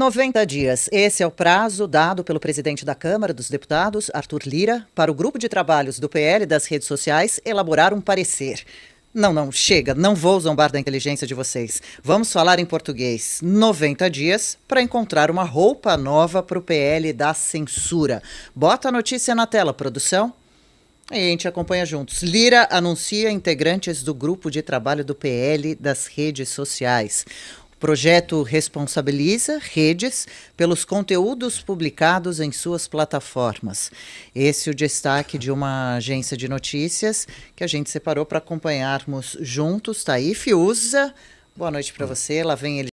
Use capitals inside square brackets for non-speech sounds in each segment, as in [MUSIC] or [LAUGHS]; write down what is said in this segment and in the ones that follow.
90 dias. Esse é o prazo dado pelo presidente da Câmara dos Deputados, Arthur Lira, para o grupo de trabalhos do PL das redes sociais elaborar um parecer. Não, não, chega, não vou zombar da inteligência de vocês. Vamos falar em português. 90 dias para encontrar uma roupa nova para o PL da censura. Bota a notícia na tela, produção. E a gente acompanha juntos. Lira anuncia integrantes do grupo de trabalho do PL das redes sociais projeto responsabiliza redes pelos conteúdos publicados em suas plataformas. Esse é o destaque de uma agência de notícias que a gente separou para acompanharmos juntos. Taif aí, Fiuza. boa noite para você. Lá vem ele.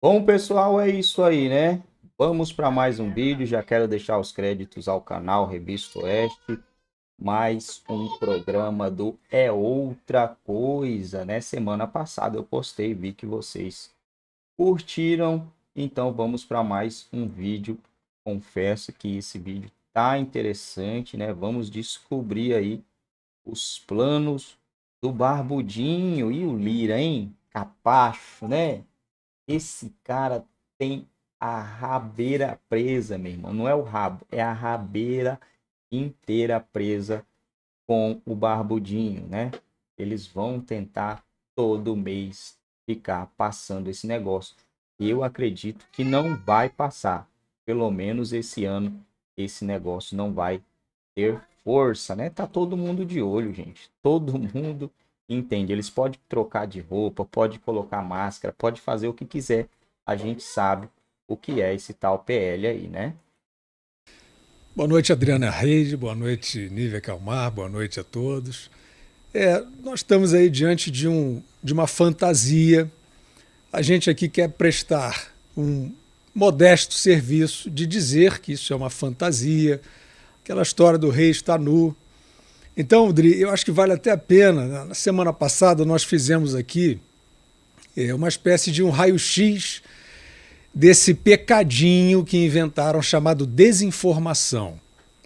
Bom, pessoal, é isso aí, né? Vamos para mais um vídeo. Já quero deixar os créditos ao canal Revista Oeste mais um programa do É Outra Coisa, né? Semana passada eu postei, vi que vocês Curtiram? Então vamos para mais um vídeo. Confesso que esse vídeo tá interessante, né? Vamos descobrir aí os planos do Barbudinho e o Lira, hein? Capacho, né? Esse cara tem a rabeira presa, meu irmão. Não é o rabo, é a rabeira inteira presa com o Barbudinho, né? Eles vão tentar todo mês ficar passando esse negócio. Eu hum. acredito que não vai passar. Pelo menos esse ano, esse negócio não vai ter força, né? Tá todo mundo de olho, gente. Todo [LAUGHS] mundo entende. Eles podem trocar de roupa, pode colocar máscara, pode fazer o que quiser. A gente sabe o que é esse tal PL aí, né? Boa noite, Adriana Reide. Boa noite, Nívia Calmar. Boa noite a todos. É, nós estamos aí diante de, um, de uma fantasia. A gente aqui quer prestar um modesto serviço de dizer que isso é uma fantasia, aquela história do rei está nu. Então, Dri, eu acho que vale até a pena. Na semana passada nós fizemos aqui é, uma espécie de um raio-x desse pecadinho que inventaram chamado desinformação.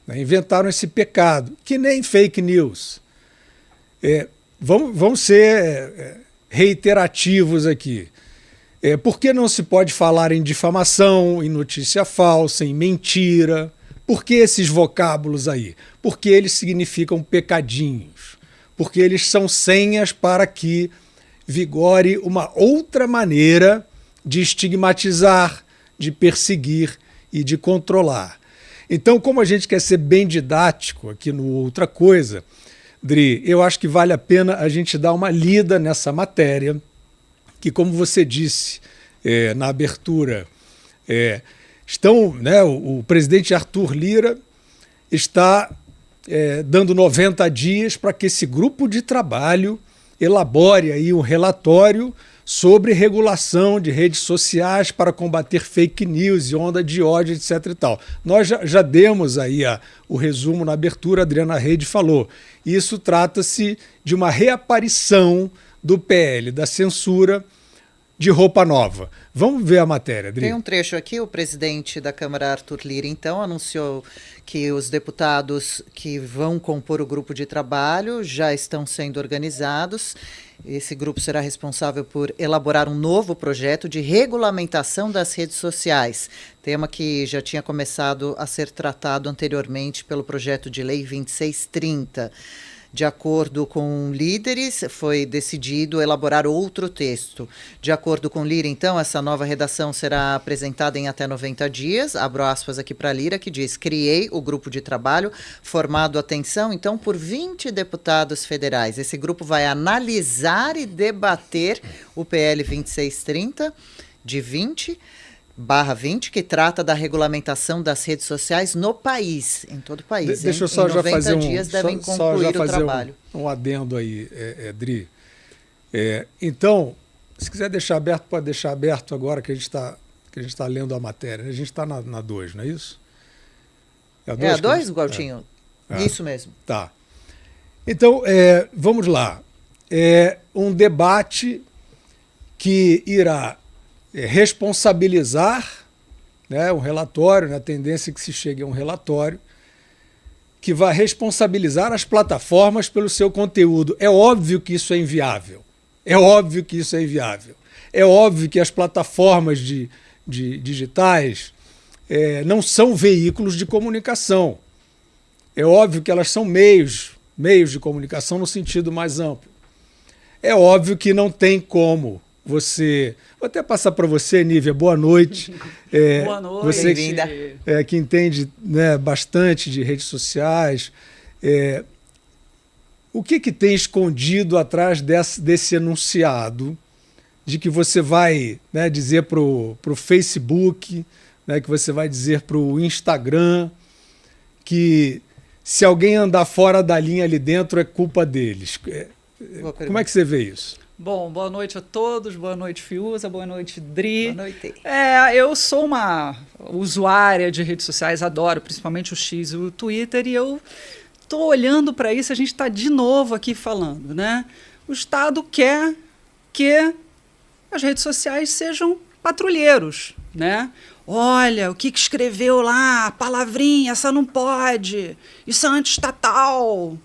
Né? Inventaram esse pecado, que nem fake news é, vamos, vamos ser é, é, reiterativos aqui. É, por que não se pode falar em difamação, em notícia falsa, em mentira? Por que esses vocábulos aí? Porque eles significam pecadinhos. Porque eles são senhas para que vigore uma outra maneira de estigmatizar, de perseguir e de controlar. Então, como a gente quer ser bem didático aqui no Outra Coisa, Dri, eu acho que vale a pena a gente dar uma lida nessa matéria, que, como você disse é, na abertura, é, estão, né, o, o, presidente Arthur Lira está é, dando 90 dias para que esse grupo de trabalho elabore aí um relatório sobre regulação de redes sociais para combater fake news e onda de ódio, etc. E tal. Nós já, já demos aí a, o resumo na abertura, a Adriana Rede falou. Isso trata-se de uma reaparição do PL, da censura de roupa nova. Vamos ver a matéria, Adriana. Tem um trecho aqui, o presidente da Câmara, Arthur Lira, então, anunciou que os deputados que vão compor o grupo de trabalho já estão sendo organizados. Esse grupo será responsável por elaborar um novo projeto de regulamentação das redes sociais, tema que já tinha começado a ser tratado anteriormente pelo projeto de lei 2630. De acordo com líderes, foi decidido elaborar outro texto. De acordo com Lira, então, essa nova redação será apresentada em até 90 dias. Abro aspas aqui para Lira, que diz: Criei o grupo de trabalho, formado, atenção, então, por 20 deputados federais. Esse grupo vai analisar e debater o PL 2630 de 20 barra 20, que trata da regulamentação das redes sociais no país, em todo o país. De deixa eu só já fazer um, dias devem só, só já fazer um, um, adendo aí, é, é, Dri. É, então, se quiser deixar aberto, pode deixar aberto agora que a gente está que a gente está lendo a matéria. Né? A gente está na 2, não é isso? É a 2, é dois, Gualtinho? É. é. Isso mesmo. Tá. Então, é, vamos lá. É um debate que irá é, responsabilizar né, um relatório, na né, tendência é que se chegue a um relatório, que vai responsabilizar as plataformas pelo seu conteúdo. É óbvio que isso é inviável. É óbvio que isso é inviável. É óbvio que as plataformas de, de digitais é, não são veículos de comunicação. É óbvio que elas são meios, meios de comunicação no sentido mais amplo. É óbvio que não tem como você. Vou até passar para você, Nívia, boa noite. [LAUGHS] É, boa noite. Você que, é, que entende né, bastante de redes sociais. É, o que, que tem escondido atrás desse, desse enunciado de que você vai né, dizer para o Facebook, né, que você vai dizer para o Instagram, que se alguém andar fora da linha ali dentro é culpa deles? É, como é que você vê isso? Bom, boa noite a todos, boa noite Fiuza, boa noite Dri. Boa noite. É, eu sou uma usuária de redes sociais, adoro principalmente o X e o Twitter, e eu estou olhando para isso, a gente está de novo aqui falando, né? O Estado quer que as redes sociais sejam patrulheiros, né? Olha, o que, que escreveu lá, palavrinha, essa não pode, isso é antiestatal.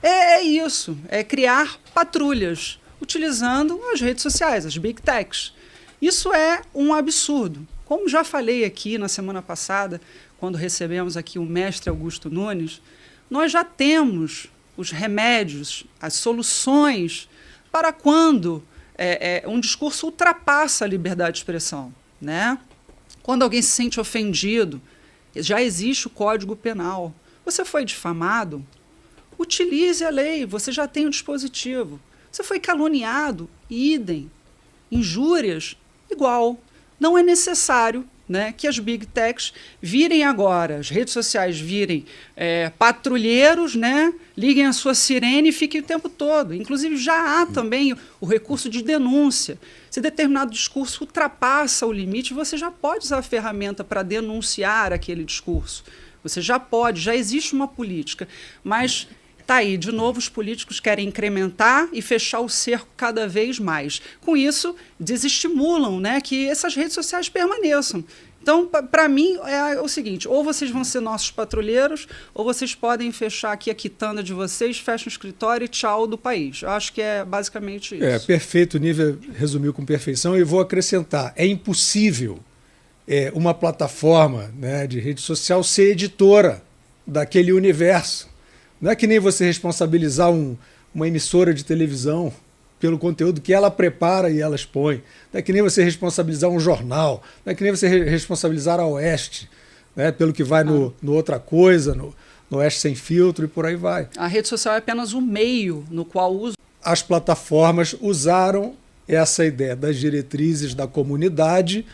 É, é isso, é criar patrulhas utilizando as redes sociais, as big techs. Isso é um absurdo. Como já falei aqui na semana passada, quando recebemos aqui o mestre Augusto Nunes, nós já temos os remédios, as soluções para quando é, é, um discurso ultrapassa a liberdade de expressão. Né? Quando alguém se sente ofendido, já existe o Código Penal. Você foi difamado? Utilize a lei, você já tem o dispositivo. Você foi caluniado, idem. Injúrias, igual. Não é necessário né, que as big techs virem agora, as redes sociais virem é, patrulheiros, né, liguem a sua sirene e fiquem o tempo todo. Inclusive, já há também o recurso de denúncia. Se determinado discurso ultrapassa o limite, você já pode usar a ferramenta para denunciar aquele discurso. Você já pode, já existe uma política. Mas Está aí, de novo, os políticos querem incrementar e fechar o cerco cada vez mais. Com isso, desestimulam né, que essas redes sociais permaneçam. Então, para mim, é o seguinte: ou vocês vão ser nossos patrulheiros, ou vocês podem fechar aqui a quitanda de vocês, fecha o escritório e tchau do país. Eu acho que é basicamente isso. É, perfeito. O Nível resumiu com perfeição. E vou acrescentar: é impossível é, uma plataforma né, de rede social ser editora daquele universo. Não é que nem você responsabilizar um, uma emissora de televisão pelo conteúdo que ela prepara e ela expõe. Não é que nem você responsabilizar um jornal. Não é que nem você responsabilizar a Oeste né, pelo que vai ah. no, no Outra Coisa, no, no Oeste Sem Filtro e por aí vai. A rede social é apenas um meio no qual uso. As plataformas usaram essa ideia das diretrizes da comunidade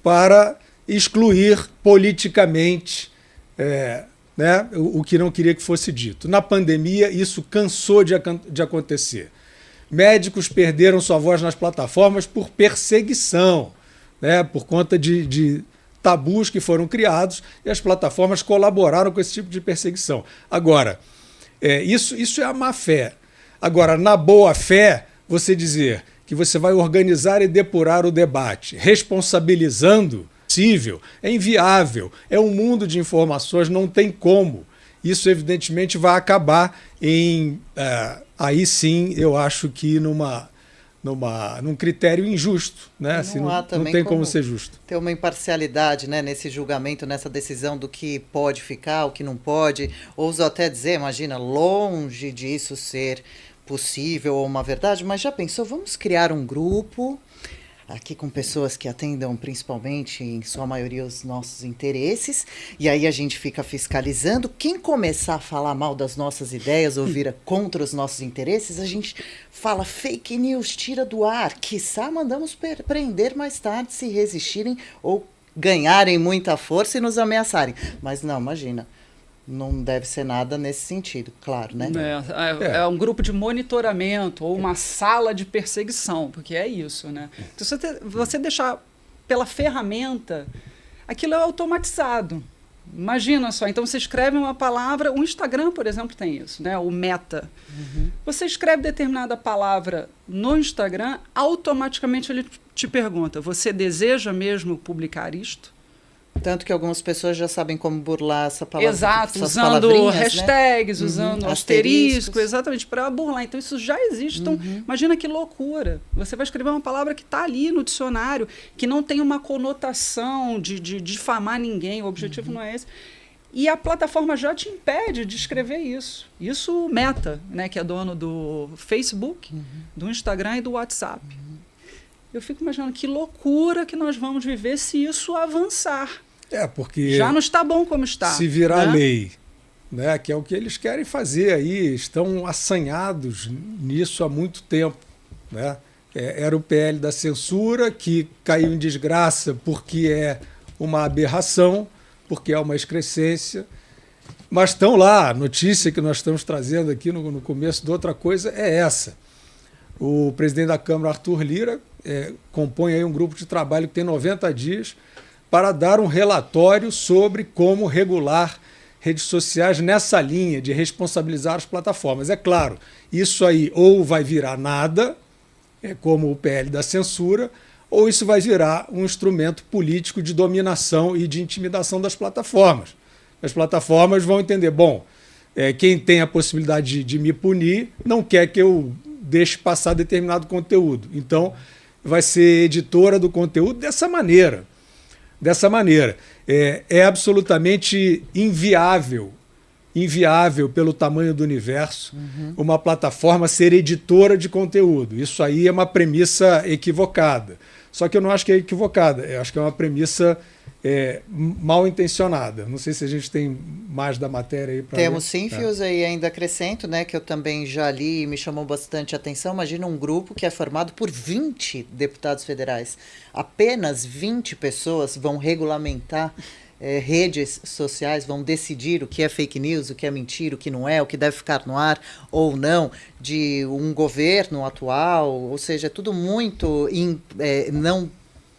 para excluir politicamente. É, né, o, que não queria que fosse dito. Na pandemia, isso cansou de, de acontecer. Médicos perderam sua voz nas plataformas por perseguição, né, por conta de, de tabus que foram criados e as plataformas colaboraram com esse tipo de perseguição. Agora, é, isso, isso é a má fé. Agora, na boa fé, você dizer que você vai organizar e depurar o debate, responsabilizando impossível, é inviável, é um mundo de informações, não tem como. Isso, evidentemente, vai acabar em. Uh, aí sim, eu acho que numa numa, num critério injusto, né? Não, assim, não, não tem como, como, ser justo. Ter uma imparcialidade, né, nesse julgamento, nessa decisão do que pode ficar, o que não pode. Ouso até dizer, imagina, longe disso ser possível ou uma verdade, mas já pensou, vamos criar um grupo aqui com pessoas que atendam principalmente, em sua maioria, os nossos interesses. E aí a gente fica fiscalizando. Quem começar a falar mal das nossas ideias ou vira [LAUGHS] contra os nossos interesses, a gente fala fake news, tira do ar. Quiçá mandamos prender mais tarde se resistirem ou ganharem muita força e nos ameaçarem. Mas não, imagina não deve ser nada nesse sentido, claro, né? É, é, é, é, um grupo de monitoramento ou uma sala de perseguição, porque é isso, né? Se você, você deixar pela ferramenta, aquilo é automatizado. Imagina só, então você escreve uma palavra, o Instagram, por exemplo, tem isso, né? O meta. Uhum. Você escreve determinada palavra no Instagram, automaticamente ele te pergunta: você deseja mesmo publicar isto? Tanto que algumas pessoas já sabem como burlar essa palavra. Exato, usando né? hashtags, né? usando uhum. asterisco, Asteriscos. exatamente, para burlar. Então isso já existe. Então, uhum. imagina que loucura. Você vai escrever uma palavra que está ali no dicionário, que não tem uma conotação de, de, de difamar ninguém, o objetivo uhum. não é esse. E a plataforma já te impede de escrever isso. Isso Meta, né, que é dono do Facebook, uhum. do Instagram e do WhatsApp. Uhum. Eu fico imaginando que loucura que nós vamos viver se isso avançar. É, porque. Já não está bom como está. Se virar né? lei, né? Que é o que eles querem fazer aí, estão assanhados nisso há muito tempo. Né? É, era o PL da censura, que caiu em desgraça porque é uma aberração, porque é uma excrescência. Mas estão lá, a notícia que nós estamos trazendo aqui no, no começo de outra coisa é essa. O presidente da Câmara, Arthur Lira, é, compõe aí um grupo de trabalho que tem 90 dias para dar um relatório sobre como regular redes sociais nessa linha de responsabilizar as plataformas. É claro, isso aí ou vai virar nada, é como o PL da censura, ou isso vai virar um instrumento político de dominação e de intimidação das plataformas. As plataformas vão entender, bom, é, quem tem a possibilidade de, de me punir não quer que eu deixe passar determinado conteúdo. Então, vai ser editora do conteúdo dessa maneira dessa maneira. É, é absolutamente inviável, inviável pelo tamanho do universo, uhum. uma plataforma ser editora de conteúdo. Isso aí é uma premissa equivocada. Só que eu não acho que é equivocada, eu acho que é uma premissa é, mal intencionada. Não sei se a gente tem mais da matéria aí para. Temos sim, é. Fios, é. aí ainda acrescento, né? Que eu também já li e me chamou bastante atenção. Imagina um grupo que é formado por 20 deputados federais. Apenas 20 pessoas vão regulamentar. É, redes sociais vão decidir o que é fake news, o que é mentira, o que não é, o que deve ficar no ar ou não de um governo atual, ou seja, é tudo muito in, é, não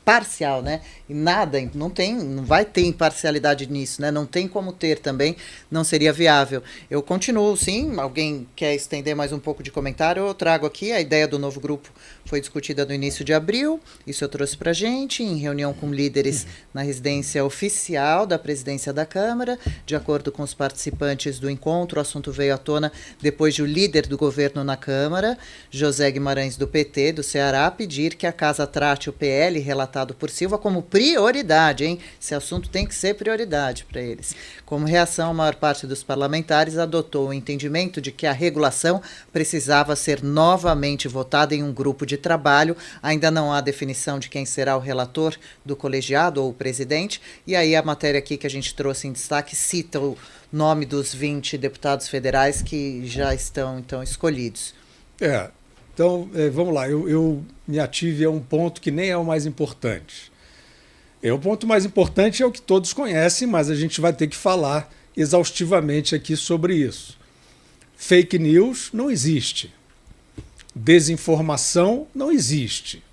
parcial, né? E nada, não tem, não vai ter imparcialidade nisso, né? Não tem como ter também, não seria viável. Eu continuo, sim, alguém quer estender mais um pouco de comentário, eu trago aqui a ideia do novo grupo foi discutida no início de abril, isso eu trouxe para gente, em reunião com líderes na residência oficial da presidência da Câmara, de acordo com os participantes do encontro, o assunto veio à tona depois de o líder do governo na Câmara, José Guimarães do PT, do Ceará, pedir que a casa trate o PL relatado tratado por Silva como prioridade, hein? Esse assunto tem que ser prioridade para eles. Como reação, a maior parte dos parlamentares adotou o entendimento de que a regulação precisava ser novamente votada em um grupo de trabalho. Ainda não há definição de quem será o relator do colegiado ou o presidente. E aí a matéria aqui que a gente trouxe em destaque cita o nome dos 20 deputados federais que já estão então escolhidos. É, então, é, vamos lá, eu, eu me ative a um ponto que nem é o mais importante. É, o ponto mais importante é o que todos conhecem, mas a gente vai ter que falar exaustivamente aqui sobre isso. Fake news não existe. Desinformação não existe.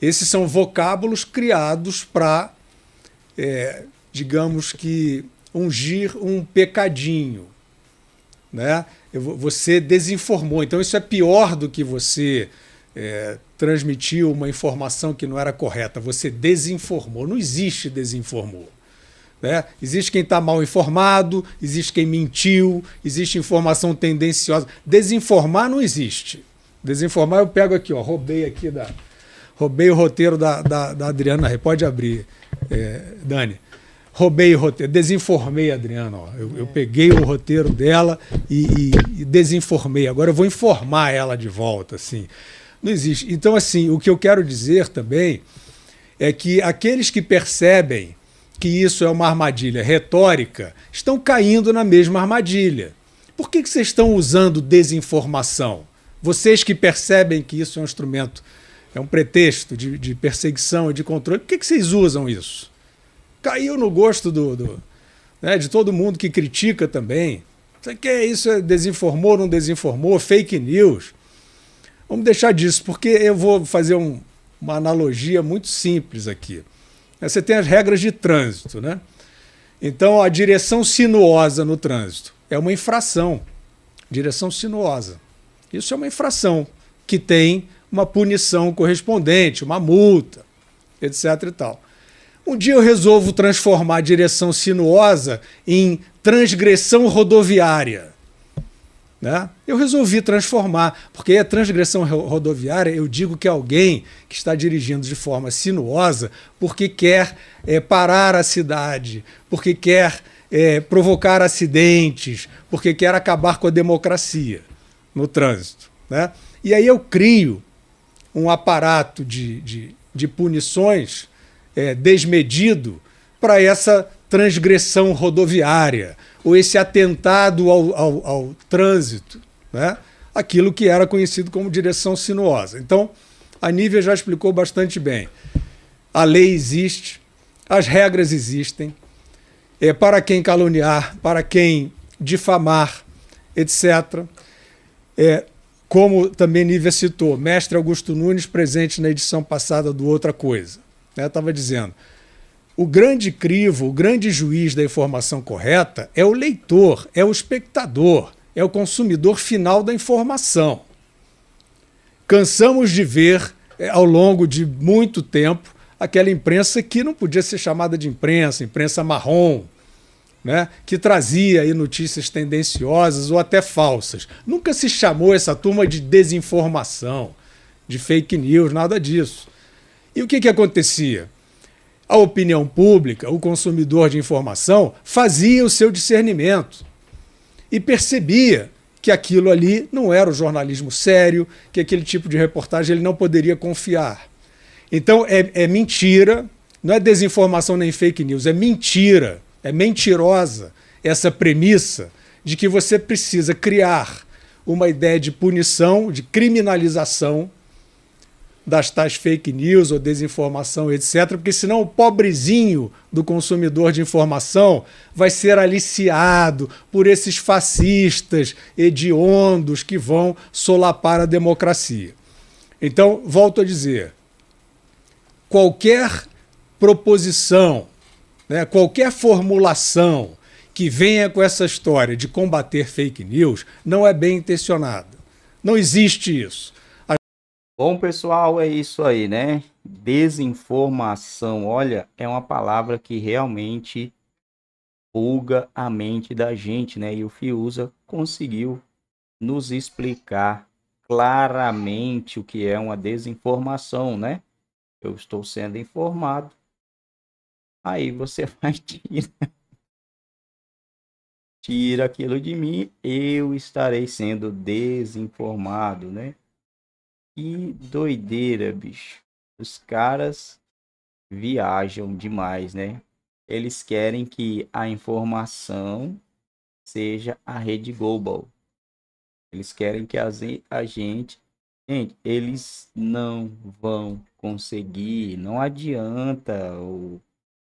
Esses são vocábulos criados para, é, digamos que, ungir um pecadinho. Né? você desinformou. Então isso é pior do que você é, transmitir uma informação que não era correta. Você desinformou. Não existe desinformou. Né? Existe quem está mal informado, existe quem mentiu, existe informação tendenciosa. Desinformar não existe. Desinformar eu pego aqui, ó, roubei aqui da. Roubei o roteiro da, da, da Adriana. Pode abrir, é, Dani roubei o roteiro, desinformei a Adriana. Ó. Eu, eu peguei o roteiro dela e, e, e, desinformei. Agora eu vou informar ela de volta, assim. Não existe. Então, assim, o que eu quero dizer também é que aqueles que percebem que isso é uma armadilha retórica estão caindo na mesma armadilha. Por que, que vocês estão usando desinformação? Vocês que percebem que isso é um instrumento, é um pretexto de, de perseguição e de controle, por que, que vocês usam isso? caiu no gosto do, do né, de todo mundo que critica também. que é isso? É desinformou, não desinformou? Fake news. Vamos deixar disso, porque eu vou fazer um, uma analogia muito simples aqui. É, você tem as regras de trânsito, né? Então, a direção sinuosa no trânsito é uma infração. Direção sinuosa. Isso é uma infração que tem uma punição correspondente, uma multa, etc. e tal. Um dia eu resolvo transformar a direção sinuosa em transgressão rodoviária. Né? Eu resolvi transformar, porque a transgressão rodoviária, eu digo que alguém que está dirigindo de forma sinuosa porque quer é, parar a cidade, porque quer é, provocar acidentes, porque quer acabar com a democracia no trânsito. Né? E aí eu crio um aparato de, de, de punições é, desmedido para essa transgressão rodoviária ou esse atentado ao, ao, ao trânsito, né? aquilo que era conhecido como direção sinuosa. Então, a Nívia já explicou bastante bem. A lei existe, as regras existem. É, para quem caluniar, para quem difamar, etc. É, como também Nívia citou, mestre Augusto Nunes presente na edição passada do Outra Coisa né, estava dizendo. O grande crivo, o grande juiz da informação correta é o leitor, é o espectador, é o consumidor final da informação. Cansamos de ver, eh, ao longo de muito tempo, aquela imprensa que não podia ser chamada de imprensa, imprensa marrom, né, que trazia aí notícias tendenciosas ou até falsas. Nunca se chamou essa turma de desinformação, de fake news, nada disso. E o que, que acontecia? A opinião pública, o consumidor de informação, fazia o seu discernimento e percebia que aquilo ali não era o jornalismo sério, que aquele tipo de reportagem ele não poderia confiar. Então é, é mentira, não é desinformação nem fake news, é mentira, é mentirosa essa premissa de que você precisa criar uma ideia de punição, de criminalização das tais fake news ou desinformação, etc., porque senão o pobrezinho do consumidor de informação vai ser aliciado por esses fascistas hediondos que vão solapar a democracia. Então, volto a dizer: qualquer proposição, né, qualquer formulação que venha com essa história de combater fake news não é bem intencionada. Não existe isso. Bom, pessoal, é isso aí, né? Desinformação, olha, é uma palavra que realmente pulga a mente da gente, né? E o Fiuza conseguiu nos explicar claramente o que é uma desinformação, né? Eu estou sendo informado. Aí você [LAUGHS] vai tirar. Tira aquilo de mim, eu estarei sendo desinformado, né? Que doideira, bicho. Os caras viajam demais, né? Eles querem que a informação seja a rede global. Eles querem que a gente. Gente, eles não vão conseguir. Não adianta o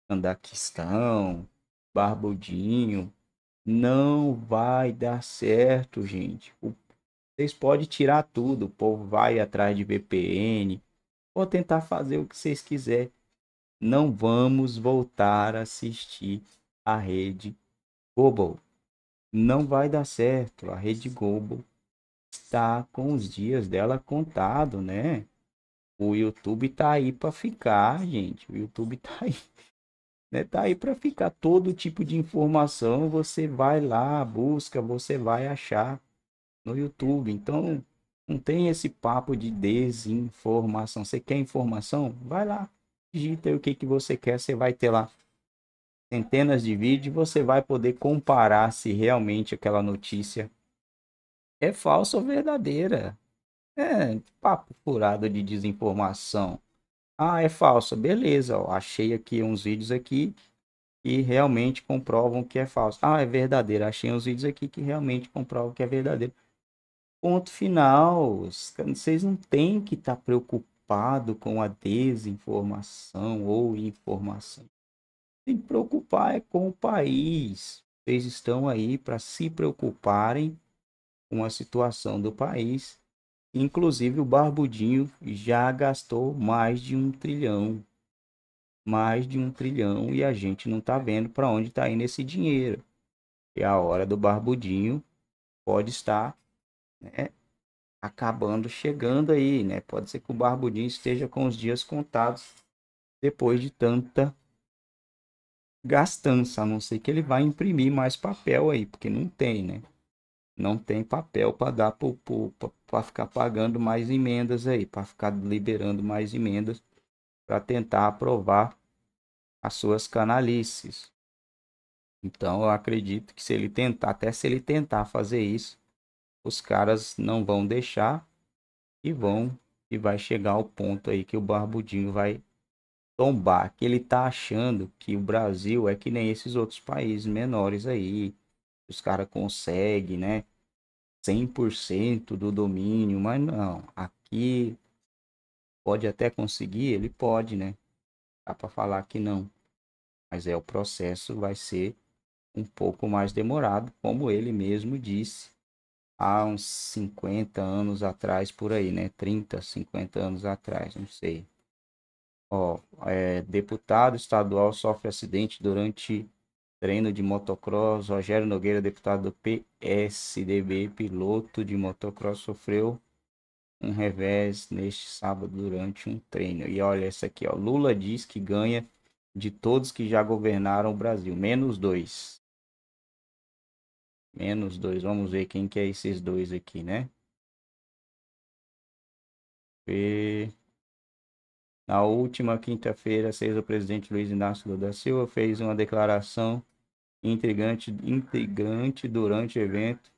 Andaquistão, Barbudinho. Não vai dar certo, gente. O vocês podem tirar tudo. O povo vai atrás de VPN. Ou tentar fazer o que vocês quiserem. Não vamos voltar a assistir a rede Google Não vai dar certo. A rede Google está com os dias dela contado, né? O YouTube está aí para ficar, gente. O YouTube está aí. Né? Tá aí para ficar todo tipo de informação, você vai lá, busca, você vai achar no YouTube. Então, não tem esse papo de desinformação. Você quer informação? Vai lá, digita o que, que você quer, você vai ter lá centenas de vídeos, você vai poder comparar se realmente aquela notícia é falsa ou verdadeira. É papo furado de desinformação. Ah, é falsa. Beleza, ó, achei aqui uns vídeos aqui que realmente comprovam que é falso. Ah, é verdadeiro. Achei uns vídeos aqui que realmente comprovam que é verdadeiro. Ponto final. Vocês não têm que estar tá preocupado com a desinformação ou informação. Tem que preocupar é com o país. Vocês estão aí para se preocuparem com a situação do país. Inclusive, o Barbudinho já gastou mais de um trilhão. Mais de um trilhão e a gente não está vendo para onde está indo esse dinheiro. E a hora do Barbudinho pode estar né, acabando chegando aí, né? Pode ser que o Barbudinho esteja com os dias contados depois de tanta gastança, a não ser que ele vai imprimir mais papel aí, porque não tem, né? Não tem papel para dar para ficar pagando mais emendas aí, para ficar liberando mais emendas para tentar aprovar as suas canalices. Então eu acredito que se ele tentar, até se ele tentar fazer isso, os caras não vão deixar e vão e vai chegar ao ponto aí que o barbudinho vai tombar, que ele tá achando que o Brasil é que nem esses outros países menores aí, os caras conseguem, né, 100% do domínio, mas não, aqui pode até conseguir, ele pode, né? Dá para falar que não. Mas é o processo vai ser um pouco mais demorado, como ele mesmo disse há uns 50 anos atrás, por aí, né? 30, 50 anos atrás, não sei. Ó, é, deputado estadual sofre acidente durante treino de motocross. Rogério Nogueira, deputado do PSDB, piloto de motocross, sofreu um revés neste sábado durante um treino. E olha essa aqui, ó. Lula diz que ganha de todos que já governaram o Brasil, menos dois. Menos 2. Vamos ver quem que é esses dois aqui, né? E... Na última quinta-feira, seis, o presidente Luiz Inácio Lula da Silva fez uma declaração intrigante, intrigante durante o evento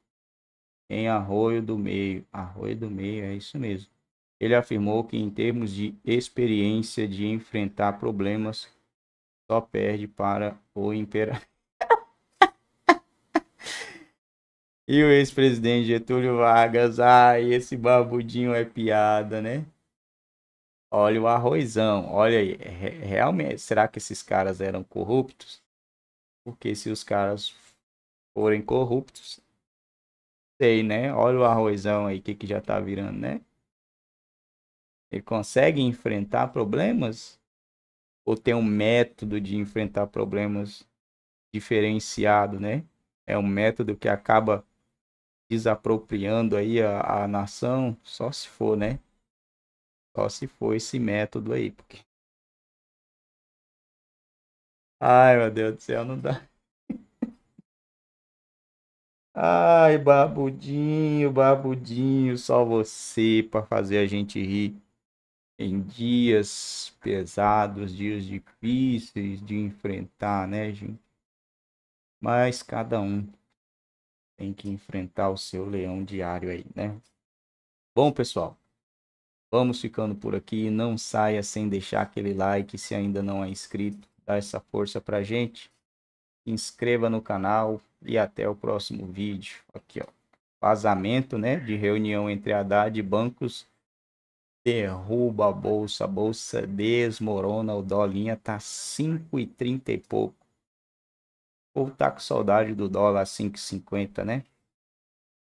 em Arroio do Meio. Arroio do Meio, é isso mesmo. Ele afirmou que, em termos de experiência de enfrentar problemas, só perde para o imperador. E o ex-presidente Getúlio Vargas, ai, esse babudinho é piada, né? Olha o arrozão, olha aí, realmente, será que esses caras eram corruptos? Porque se os caras forem corruptos, sei, né? Olha o arrozão aí, que, que já tá virando, né? Ele consegue enfrentar problemas? Ou tem um método de enfrentar problemas diferenciado, né? É um método que acaba desapropriando aí a, a nação, só se for, né? Só se for esse método aí, porque... Ai, meu Deus do céu, não dá. [LAUGHS] Ai, babudinho, babudinho, só você para fazer a gente rir em dias pesados, dias difíceis de enfrentar, né, gente? Mas cada um tem que enfrentar o seu leão diário aí, né? Bom, pessoal, vamos ficando por aqui. Não saia sem deixar aquele like. Se ainda não é inscrito, dá essa força pra gente. Inscreva no canal e até o próximo vídeo. Aqui, ó. Vazamento, né? De reunião entre Haddad e bancos derruba a bolsa, a bolsa desmorona, o dolinha tá 5,30 e pouco ou tá com saudade do dólar 5,50, né?